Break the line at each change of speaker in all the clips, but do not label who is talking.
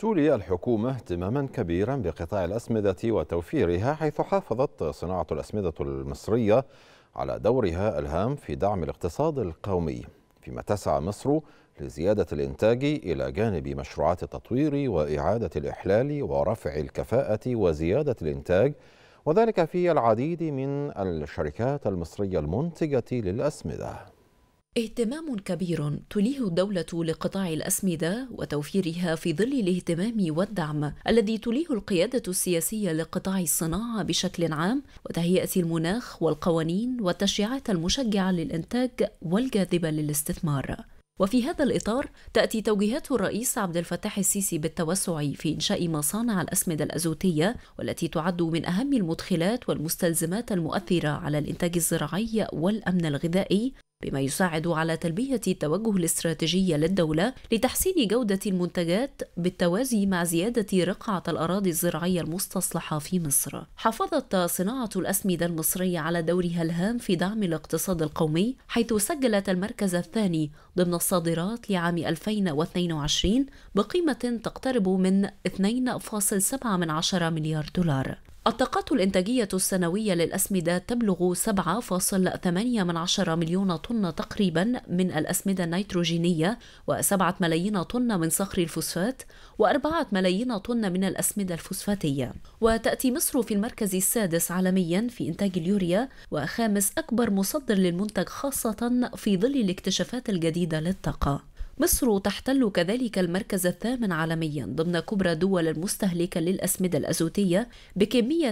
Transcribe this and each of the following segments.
تولي الحكومة اهتماما كبيرا بقطاع الأسمدة وتوفيرها حيث حافظت صناعة الأسمدة المصرية على دورها الهام في دعم الاقتصاد القومي فيما تسعى مصر لزيادة الإنتاج إلى جانب مشروعات التطوير وإعادة الإحلال ورفع الكفاءة وزيادة الإنتاج وذلك في العديد من الشركات المصرية المنتجة للأسمدة
اهتمام كبير تليه الدولة لقطاع الأسمدة وتوفيرها في ظل الاهتمام والدعم الذي تليه القيادة السياسية لقطاع الصناعة بشكل عام وتهيئة المناخ والقوانين والتشريعات المشجعة للإنتاج والجاذبة للاستثمار. وفي هذا الإطار تأتي توجيهات الرئيس عبد الفتاح السيسي بالتوسع في إنشاء مصانع الأسمدة الأزوتية والتي تعد من أهم المدخلات والمستلزمات المؤثرة على الإنتاج الزراعي والأمن الغذائي بما يساعد على تلبية التوجه الاستراتيجي للدولة لتحسين جودة المنتجات بالتوازي مع زيادة رقعة الأراضي الزراعية المستصلحة في مصر. حافظت صناعة الأسمدة المصرية على دورها الهام في دعم الاقتصاد القومي حيث سجلت المركز الثاني ضمن الصادرات لعام 2022 بقيمة تقترب من 2.7 مليار دولار. الطاقات الإنتاجية السنوية للأسمدة تبلغ 7.8 مليون طن تقريبا من الأسمدة النيتروجينية و7 ملايين طن من صخر الفوسفات و4 ملايين طن من الأسمدة الفوسفاتية وتأتي مصر في المركز السادس عالميا في إنتاج اليوريا وخامس أكبر مصدر للمنتج خاصة في ظل الاكتشافات الجديدة للطاقة مصر تحتل كذلك المركز الثامن عالميا ضمن كبرى دول المستهلكة للأسمدة الأزوتية بكمية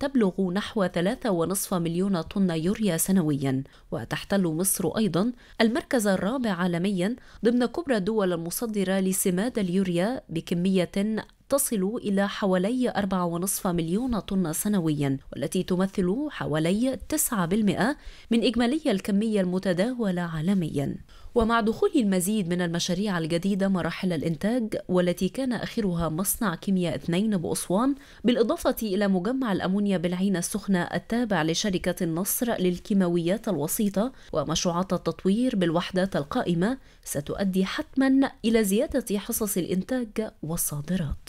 تبلغ نحو 3.5 مليون طن يوريا سنويا وتحتل مصر أيضا المركز الرابع عالميا ضمن كبرى الدول المصدرة لسماد اليوريا بكمية تصل إلى حوالي 4.5 مليون طن سنويا والتي تمثل حوالي 9% من إجمالي الكمية المتداولة عالميا ومع دخول المزيد من المشاريع الجديدة مراحل الإنتاج والتي كان آخرها مصنع كيمياء 2 بأسوان بالإضافة إلى مجمع الأمونيا بالعين السخنة التابع لشركة النصر للكيماويات الوسيطة ومشروعات التطوير بالوحدات القائمة ستؤدي حتما إلى زيادة حصص الإنتاج والصادرات